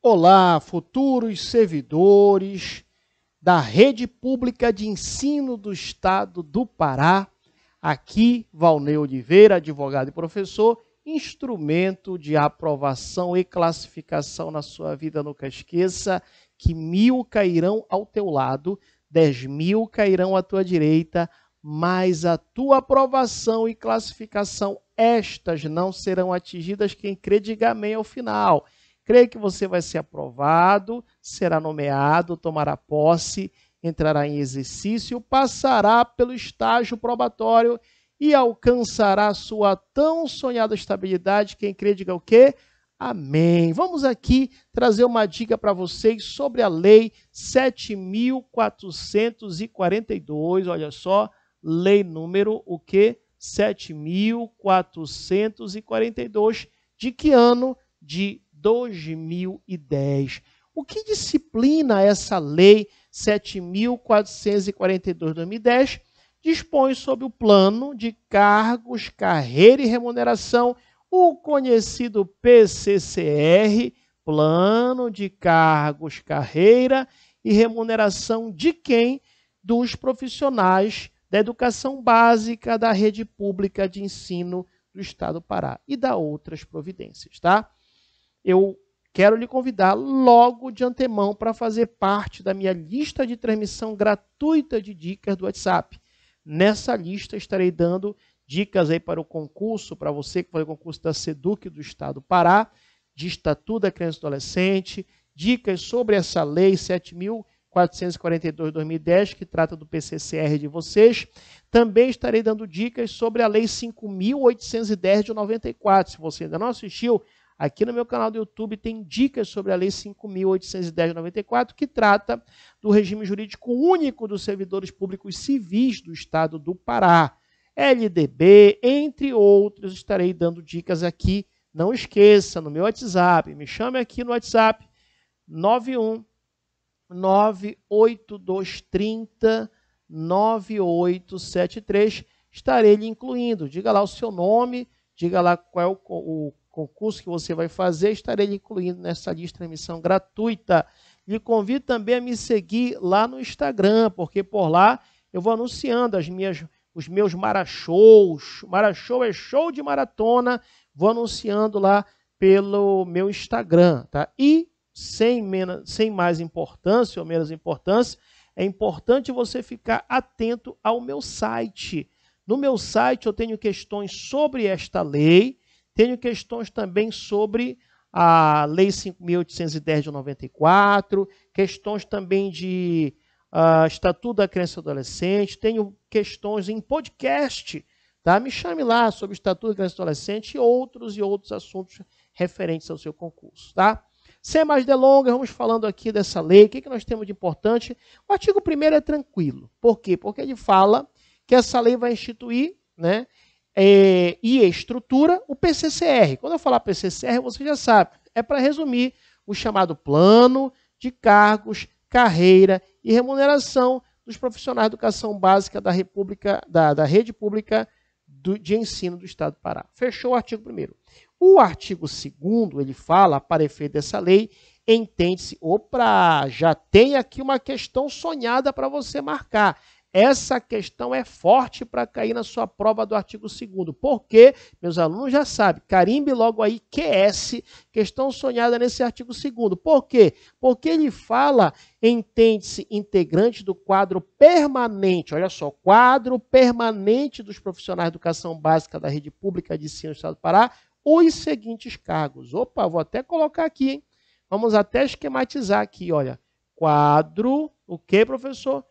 Olá, futuros servidores da Rede Pública de Ensino do Estado do Pará. Aqui, Valnei Oliveira, advogado e professor, instrumento de aprovação e classificação na sua vida, nunca esqueça que mil cairão ao teu lado, dez mil cairão à tua direita, mas a tua aprovação e classificação, estas não serão atingidas quem crê, diga amém ao final. Creio que você vai ser aprovado, será nomeado, tomará posse, entrará em exercício, passará pelo estágio probatório e alcançará sua tão sonhada estabilidade. Quem crê, diga o quê? Amém. Vamos aqui trazer uma dica para vocês sobre a Lei 7442. Olha só, lei número o quê? 7442. De que ano? De 2010. O que disciplina essa lei 7442/2010? Dispõe sobre o plano de cargos, carreira e remuneração, o conhecido PCCR, plano de cargos, carreira e remuneração de quem? Dos profissionais da educação básica da rede pública de ensino do Estado do Pará e da outras providências, tá? eu quero lhe convidar logo de antemão para fazer parte da minha lista de transmissão gratuita de dicas do WhatsApp. Nessa lista estarei dando dicas aí para o concurso, para você que foi o concurso da SEDUC do Estado do Pará, de Estatuto da Criança e Adolescente, dicas sobre essa lei 7.442-2010, que trata do PCCR de vocês. Também estarei dando dicas sobre a lei 5.810 de 94. Se você ainda não assistiu, Aqui no meu canal do YouTube tem dicas sobre a Lei 5.810-94, que trata do regime jurídico único dos servidores públicos civis do Estado do Pará. LDB, entre outros, estarei dando dicas aqui. Não esqueça, no meu WhatsApp, me chame aqui no WhatsApp, 91 98230 9873. Estarei lhe incluindo. Diga lá o seu nome, diga lá qual é o, o concurso que você vai fazer, estarei lhe incluindo nessa lista de emissão gratuita. E convido também a me seguir lá no Instagram, porque por lá eu vou anunciando as minhas, os meus marachôs. Marachô é show de maratona. Vou anunciando lá pelo meu Instagram, tá? E sem, menos, sem mais importância ou menos importância, é importante você ficar atento ao meu site. No meu site eu tenho questões sobre esta lei tenho questões também sobre a Lei 5.810 de 94, questões também de uh, Estatuto da Criança e Adolescente, tenho questões em podcast, tá? Me chame lá sobre o Estatuto da Criança e Adolescente e outros e outros assuntos referentes ao seu concurso, tá? Sem mais delongas, vamos falando aqui dessa lei, o que, é que nós temos de importante. O artigo 1 é tranquilo. Por quê? Porque ele fala que essa lei vai instituir né, é, e estrutura, o PCCR. Quando eu falar PCCR, você já sabe, é para resumir o chamado plano de cargos, carreira e remuneração dos profissionais de educação básica da República, da, da rede pública do, de ensino do Estado do Pará. Fechou o artigo 1 O artigo 2 ele fala, para efeito dessa lei, entende-se, opa, já tem aqui uma questão sonhada para você marcar. Essa questão é forte para cair na sua prova do artigo 2 porque, meus alunos já sabem, carimbe logo aí QS, questão sonhada nesse artigo 2 Por quê? Porque ele fala, entende-se, integrante do quadro permanente, olha só, quadro permanente dos profissionais de educação básica da rede pública de ensino do Estado do Pará, os seguintes cargos. Opa, vou até colocar aqui, hein? Vamos até esquematizar aqui, olha. Quadro, o que, professor?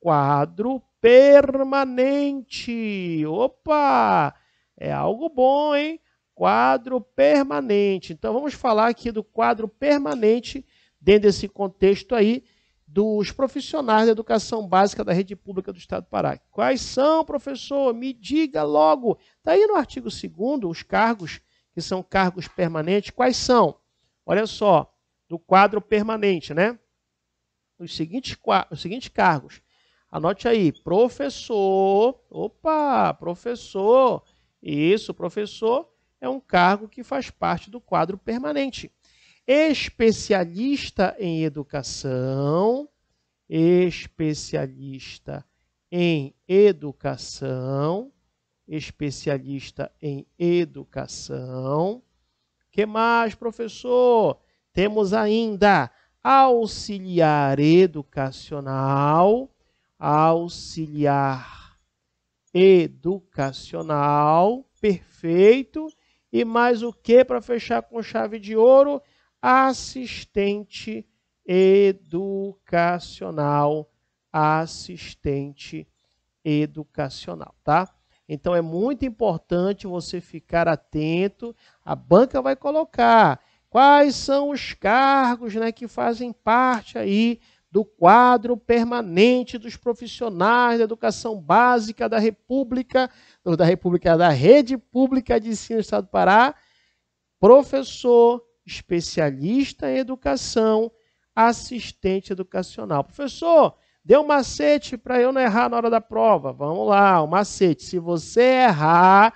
quadro permanente. Opa! É algo bom, hein? Quadro permanente. Então vamos falar aqui do quadro permanente dentro desse contexto aí dos profissionais da educação básica da rede pública do Estado do Pará. Quais são, professor? Me diga logo. Está aí no artigo 2 os cargos, que são cargos permanentes, quais são? Olha só, do quadro permanente, né? Os seguintes, os seguintes cargos: Anote aí, professor. Opa, professor. Isso, professor é um cargo que faz parte do quadro permanente. Especialista em educação, especialista em educação, especialista em educação. Que mais, professor? Temos ainda auxiliar educacional, auxiliar educacional perfeito e mais o que para fechar com chave de ouro? Assistente educacional, assistente educacional, tá? Então é muito importante você ficar atento. A banca vai colocar quais são os cargos, né, que fazem parte aí do quadro permanente dos profissionais da educação básica da República, da República da Rede Pública de Ensino do Estado do Pará, professor, especialista em educação, assistente educacional. Professor, dê um macete para eu não errar na hora da prova. Vamos lá, o um macete. Se você errar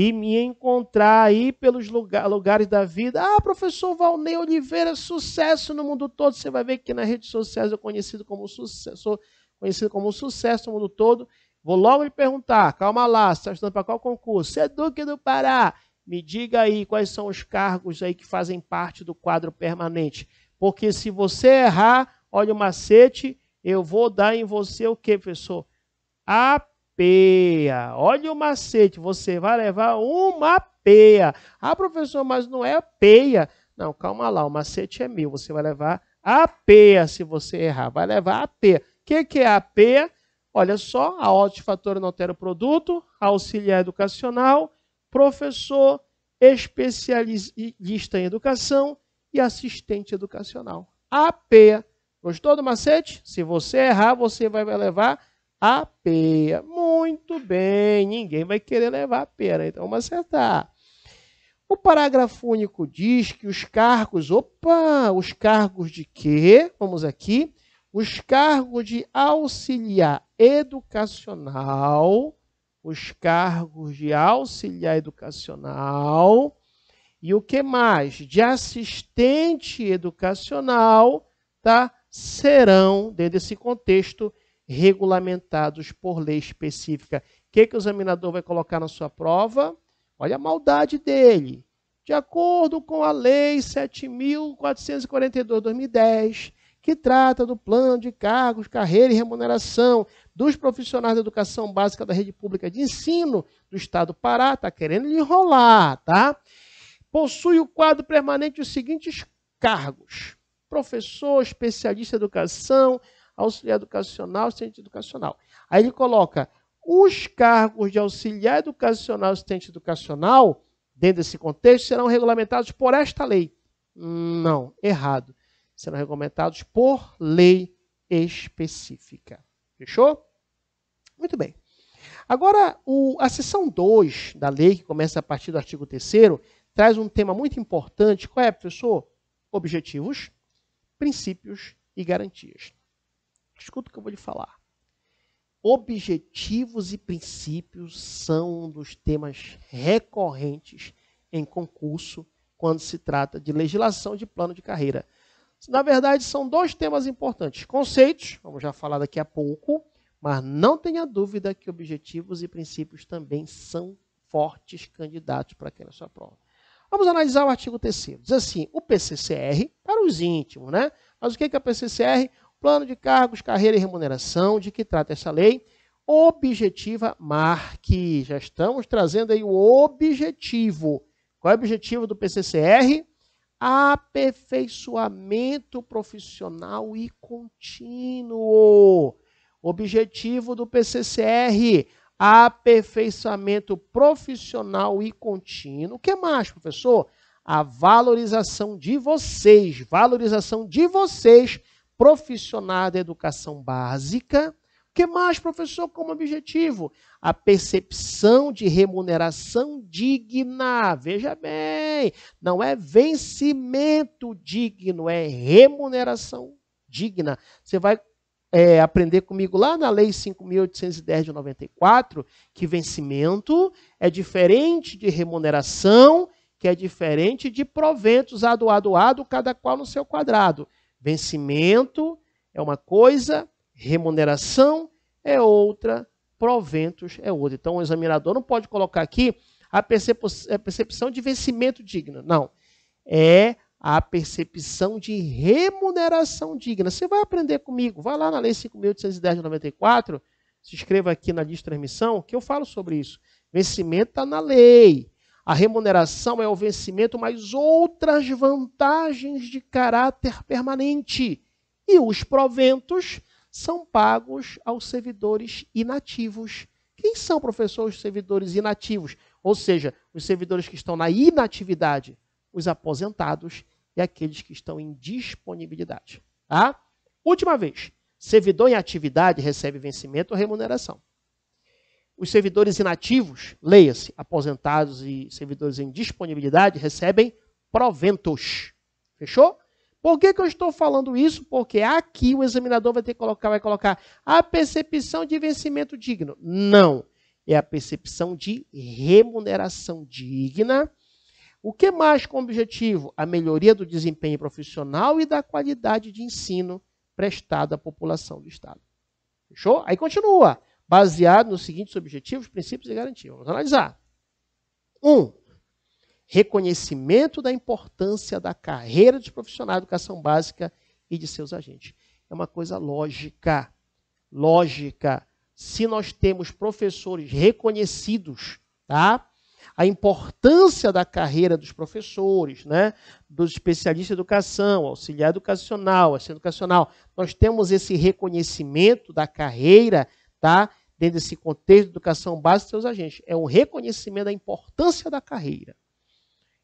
e me encontrar aí pelos lugar, lugares da vida. Ah, professor Valnei Oliveira, sucesso no mundo todo. Você vai ver que nas redes sociais eu conhecido como sucesso, conhecido como sucesso no mundo todo. Vou logo lhe perguntar, calma lá, você está estudando para qual concurso? Você é do Pará. Me diga aí quais são os cargos aí que fazem parte do quadro permanente. Porque se você errar, olha o macete, eu vou dar em você o quê, professor? A peia. Olha o macete, você vai levar uma peia. Ah, professor, mas não é peia. Não, calma lá, o macete é mil. Você vai levar a peia se você errar. Vai levar a peia. O que, que é a peia? Olha só, a ótica fator não altera o produto, auxiliar educacional, professor, especialista em educação e assistente educacional. A peia. Gostou do macete? Se você errar, você vai levar a peia. Muito bem, ninguém vai querer levar a pera, então vamos acertar. O parágrafo único diz que os cargos, opa, os cargos de quê? Vamos aqui. Os cargos de auxiliar educacional, os cargos de auxiliar educacional e o que mais? De assistente educacional, tá? Serão, dentro desse contexto, regulamentados por lei específica. O que, que o examinador vai colocar na sua prova? Olha a maldade dele. De acordo com a Lei 7.442-2010, que trata do plano de cargos, carreira e remuneração dos profissionais da educação básica da rede pública de ensino do Estado do Pará, está querendo lhe enrolar, tá? Possui o quadro permanente os seguintes cargos: professor, especialista em educação, auxiliar educacional, assistente educacional. Aí ele coloca os cargos de auxiliar educacional, assistente educacional, dentro desse contexto, serão regulamentados por esta lei. Não, errado. Serão regulamentados por lei específica. Fechou? Muito bem. Agora, o, a seção 2 da lei, que começa a partir do artigo 3 traz um tema muito importante. Qual é, professor? Objetivos, princípios e garantias escuta o que eu vou lhe falar. Objetivos e princípios são um dos temas recorrentes em concurso quando se trata de legislação de plano de carreira. Na verdade, são dois temas importantes: conceitos, vamos já falar daqui a pouco, mas não tenha dúvida que objetivos e princípios também são fortes candidatos para aquela sua prova. Vamos analisar o artigo 3 Diz assim, o PCCR, para os íntimos, né? Mas o que é, que é o PCCR? plano de cargos, carreira e remuneração, de que trata essa lei? Objetiva Marque. Já estamos trazendo aí o objetivo. Qual é o objetivo do PCCR? Aperfeiçoamento profissional e contínuo. Objetivo do PCCR: aperfeiçoamento profissional e contínuo. O que mais, professor? A valorização de vocês, valorização de vocês profissional da educação básica. O que mais, professor, como objetivo? A percepção de remuneração digna. Veja bem, não é vencimento digno, é remuneração digna. Você vai é, aprender comigo lá na Lei 5.810 de 94 que vencimento é diferente de remuneração, que é diferente de proventos adoado, adoado, cada qual no seu quadrado. Vencimento é uma coisa, remuneração é outra, proventos é outra. Então, o examinador não pode colocar aqui a, percepção de vencimento digno. Não. É a percepção de remuneração digna. Você vai aprender comigo. Vai lá na Lei 5.810 de 94, se inscreva aqui na lista de transmissão, que eu falo sobre isso. Vencimento está na lei. A remuneração é o vencimento, mas outras vantagens de caráter permanente. E os proventos são pagos aos servidores inativos. Quem são, professor, os servidores inativos? Ou seja, os servidores que estão na inatividade, os aposentados e aqueles que estão em disponibilidade. Tá? Última vez, servidor em atividade recebe vencimento ou remuneração. Os servidores inativos, leia-se, aposentados e servidores em disponibilidade, recebem proventos. Fechou? Por que, que eu estou falando isso? Porque aqui o examinador vai ter que colocar, vai colocar a percepção de vencimento digno. Não. É a percepção de remuneração digna. O que mais com objetivo? A melhoria do desempenho profissional e da qualidade de ensino prestado à população do Estado. Fechou? Aí continua baseado nos seguintes objetivos, princípios e garantias. Vamos analisar. Um, reconhecimento da importância da carreira dos profissionais de educação básica e de seus agentes. É uma coisa lógica. Lógica. Se nós temos professores reconhecidos, tá? A importância da carreira dos professores, né? dos especialistas em educação, auxiliar educacional, assistente educacional. Nós temos esse reconhecimento da carreira, tá? dentro desse contexto de educação básica dos seus agentes. É um reconhecimento da importância da carreira.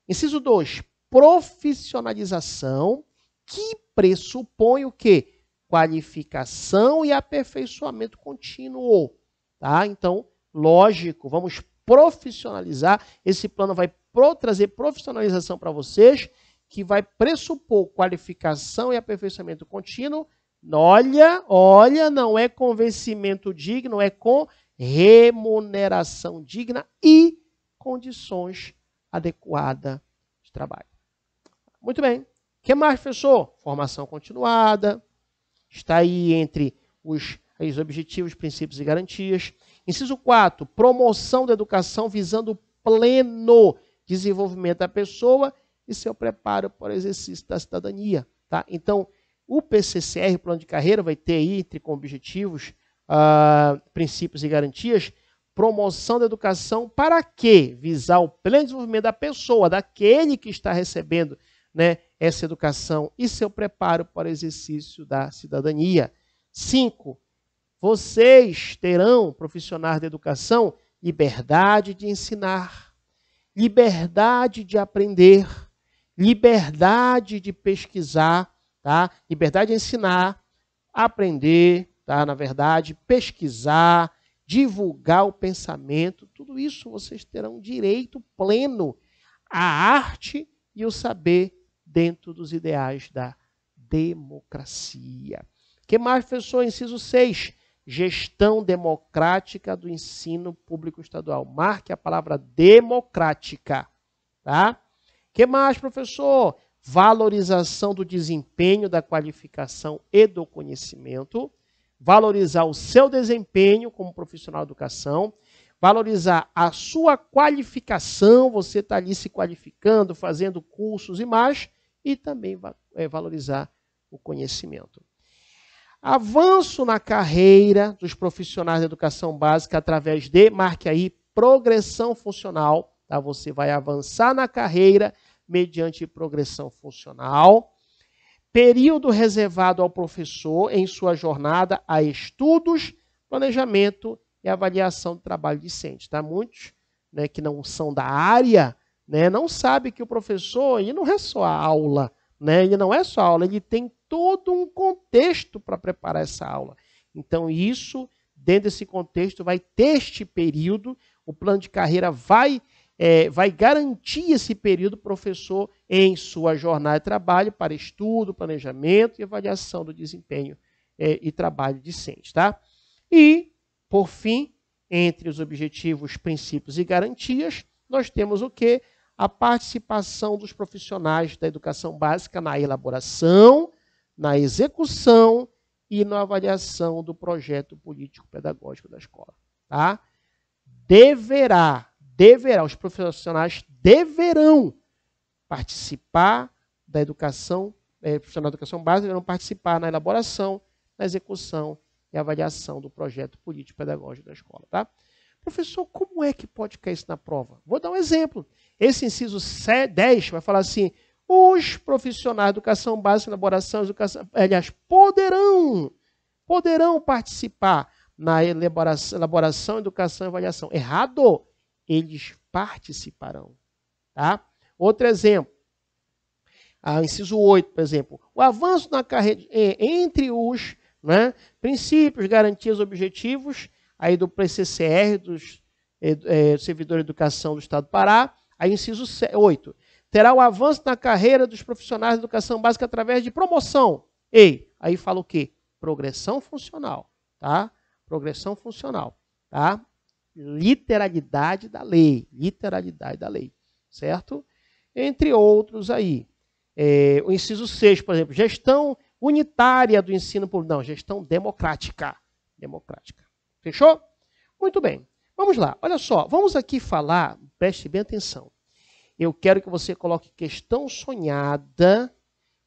Inciso 2. Profissionalização que pressupõe o quê? Qualificação e aperfeiçoamento contínuo. Tá? Então, lógico, vamos profissionalizar. Esse plano vai pro, trazer profissionalização para vocês, que vai pressupor qualificação e aperfeiçoamento contínuo Olha, olha, não é convencimento digno, é com remuneração digna e condições adequadas de trabalho. Muito bem. O que mais, professor? Formação continuada. Está aí entre os, os objetivos, princípios e garantias. Inciso 4. Promoção da educação visando pleno desenvolvimento da pessoa e seu preparo para o exercício da cidadania. Tá? Então, o PCCR, plano de carreira, vai ter aí, entre com objetivos, uh, princípios e garantias, promoção da educação para quê? Visar o pleno desenvolvimento da pessoa, daquele que está recebendo né, essa educação e seu preparo para o exercício da cidadania. Cinco, vocês terão, profissionais da educação, liberdade de ensinar, liberdade de aprender, liberdade de pesquisar, Tá? Liberdade de ensinar, aprender, tá? na verdade, pesquisar, divulgar o pensamento, tudo isso vocês terão direito pleno à arte e o saber dentro dos ideais da democracia. que mais, professor? Inciso 6. Gestão democrática do ensino público estadual. Marque a palavra democrática. Tá? que mais, professor? valorização do desempenho, da qualificação e do conhecimento, valorizar o seu desempenho como profissional de educação, valorizar a sua qualificação, você está ali se qualificando, fazendo cursos e mais, e também é, valorizar o conhecimento. Avanço na carreira dos profissionais da educação básica através de, marque aí, progressão funcional. Tá? Você vai avançar na carreira mediante progressão funcional. Período reservado ao professor em sua jornada a estudos, planejamento e avaliação do trabalho discente. Tá? Muitos né, que não são da área né, não sabem que o professor ele não é só a aula, né, ele não é só aula, ele tem todo um contexto para preparar essa aula. Então, isso, dentro desse contexto, vai ter este período, o plano de carreira vai é, vai garantir esse período professor em sua jornada de trabalho para estudo, planejamento e avaliação do desempenho é, e trabalho decente. Tá? E, por fim, entre os objetivos, princípios e garantias, nós temos o que? A participação dos profissionais da educação básica na elaboração, na execução e na avaliação do projeto político-pedagógico da escola. Tá? Deverá deverá, os profissionais deverão participar da educação, é, profissional da educação básica deverão participar na elaboração, na execução e avaliação do projeto político-pedagógico da escola. Tá? Professor, como é que pode cair isso na prova? Vou dar um exemplo. Esse inciso 10 vai falar assim: os profissionais de educação básica, elaboração, educação, aliás, poderão, poderão participar na elaboração, elaboração, educação e avaliação. Errado! eles participarão. Tá? Outro exemplo, ah, inciso 8, por exemplo. O avanço na carreira, é, entre os né, princípios, garantias, objetivos aí do PCCR, dos é, é, Servidor de Educação do Estado do Pará, aí inciso 8. Terá o avanço na carreira dos profissionais de educação básica através de promoção. Ei, aí fala o quê? Progressão funcional, tá? Progressão funcional, tá? literalidade da lei, literalidade da lei, certo? Entre outros aí. É, o inciso 6, por exemplo, gestão unitária do ensino público. Não, gestão democrática. Democrática. Fechou? Muito bem. Vamos lá. Olha só, vamos aqui falar, preste bem atenção. Eu quero que você coloque questão sonhada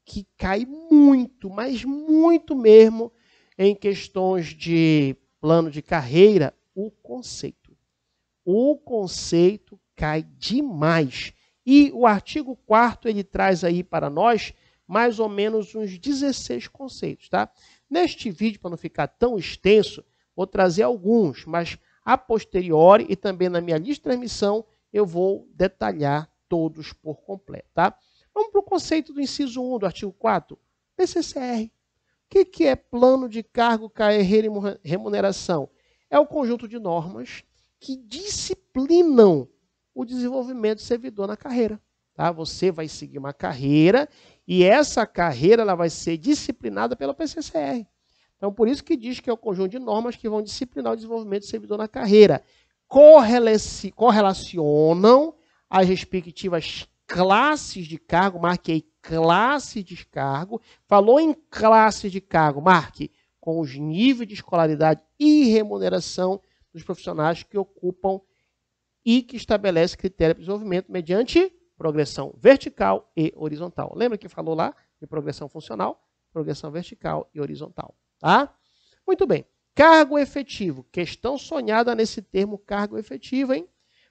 que cai muito, mas muito mesmo em questões de plano de carreira o conceito. O conceito cai demais. E o artigo 4 ele traz aí para nós mais ou menos uns 16 conceitos, tá? Neste vídeo, para não ficar tão extenso, vou trazer alguns, mas a posteriori e também na minha lista de transmissão eu vou detalhar todos por completo, tá? Vamos para o conceito do inciso 1 do artigo 4, PCCR. O que, que é plano de cargo, carreira e remuneração? é o conjunto de normas que disciplinam o desenvolvimento do servidor na carreira. Tá? Você vai seguir uma carreira e essa carreira ela vai ser disciplinada pela PCCR. Então, por isso que diz que é o conjunto de normas que vão disciplinar o desenvolvimento do servidor na carreira. Correlacionam as respectivas classes de cargo, marquei classe de cargo. Falou em classe de cargo, marque com os níveis de escolaridade e remuneração dos profissionais que ocupam e que estabelece critério de desenvolvimento mediante progressão vertical e horizontal. Lembra que falou lá de progressão funcional, progressão vertical e horizontal, tá? Muito bem. Cargo efetivo, questão sonhada nesse termo cargo efetivo, hein?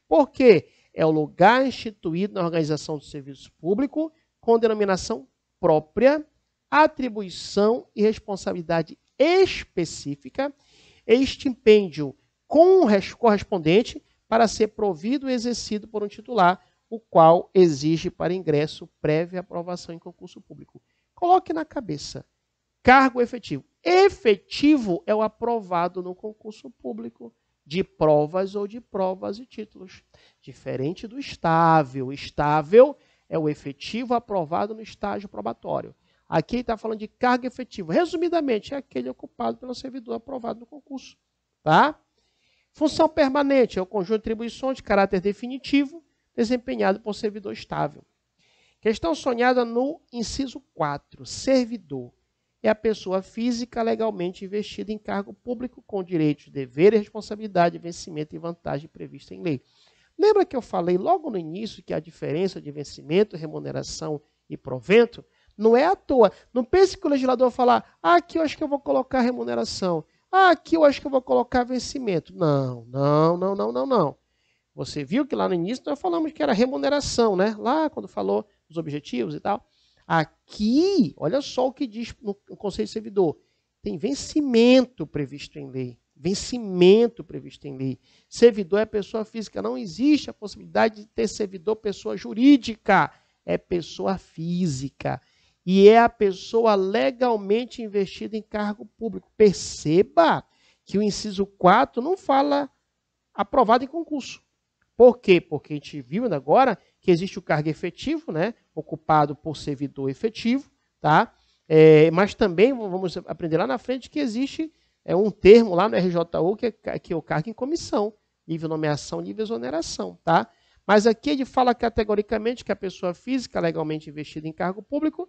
Porque é o lugar instituído na organização do serviço público com denominação própria, atribuição e responsabilidade específica este impêndio correspondente para ser provido e exercido por um titular, o qual exige para ingresso prévia aprovação em concurso público. Coloque na cabeça. Cargo efetivo. Efetivo é o aprovado no concurso público de provas ou de provas e títulos. Diferente do estável. Estável é o efetivo aprovado no estágio probatório. Aqui ele está falando de cargo efetivo. Resumidamente, é aquele ocupado pelo servidor aprovado no concurso. Tá? Função permanente é o conjunto de atribuições de caráter definitivo desempenhado por servidor estável. Questão sonhada no inciso 4. Servidor é a pessoa física legalmente investida em cargo público com direitos, deveres, responsabilidade, vencimento e vantagem prevista em lei. Lembra que eu falei logo no início que a diferença de vencimento, remuneração e provento não é à toa. Não pense que o legislador falar, ah, aqui eu acho que eu vou colocar remuneração. Ah, aqui eu acho que eu vou colocar vencimento. Não, não, não, não, não, não. Você viu que lá no início nós falamos que era remuneração, né? Lá quando falou os objetivos e tal. Aqui, olha só o que diz no Conselho de Servidor. Tem vencimento previsto em lei. Vencimento previsto em lei. Servidor é pessoa física. Não existe a possibilidade de ter servidor pessoa jurídica. É pessoa física e é a pessoa legalmente investida em cargo público. Perceba que o inciso 4 não fala aprovado em concurso. Por quê? Porque a gente viu agora que existe o cargo efetivo, né, ocupado por servidor efetivo, tá? É, mas também vamos aprender lá na frente que existe é, um termo lá no RJU que é, que é o cargo em comissão, nível nomeação, nível exoneração, tá? Mas aqui ele fala categoricamente que a pessoa física legalmente investida em cargo público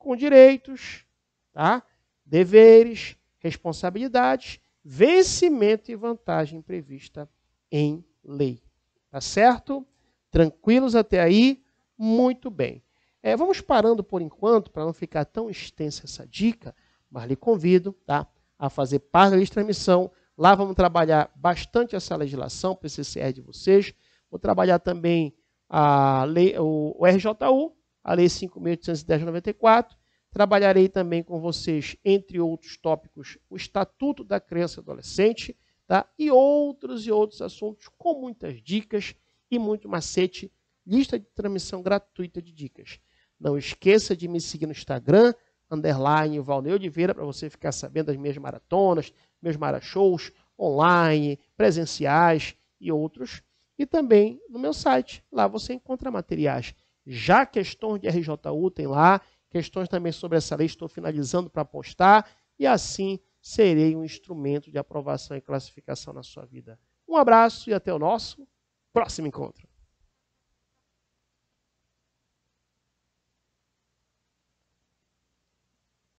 com direitos, tá? deveres, responsabilidades, vencimento e vantagem prevista em lei. Tá certo? Tranquilos até aí? Muito bem. É, vamos parando por enquanto, para não ficar tão extensa essa dica, mas lhe convido tá, a fazer parte da lista de transmissão. Lá vamos trabalhar bastante essa legislação, PCCR de vocês. Vou trabalhar também a lei, o, o RJU, a Lei 5.810 94. Trabalharei também com vocês, entre outros tópicos, o Estatuto da Criança e Adolescente tá? e outros e outros assuntos com muitas dicas e muito macete. Lista de transmissão gratuita de dicas. Não esqueça de me seguir no Instagram, underline Valneu Oliveira, para você ficar sabendo das minhas maratonas, meus marashows online, presenciais e outros. E também no meu site. Lá você encontra materiais já questões de RJU tem lá, questões também sobre essa lei estou finalizando para postar, e assim serei um instrumento de aprovação e classificação na sua vida. Um abraço e até o nosso próximo encontro.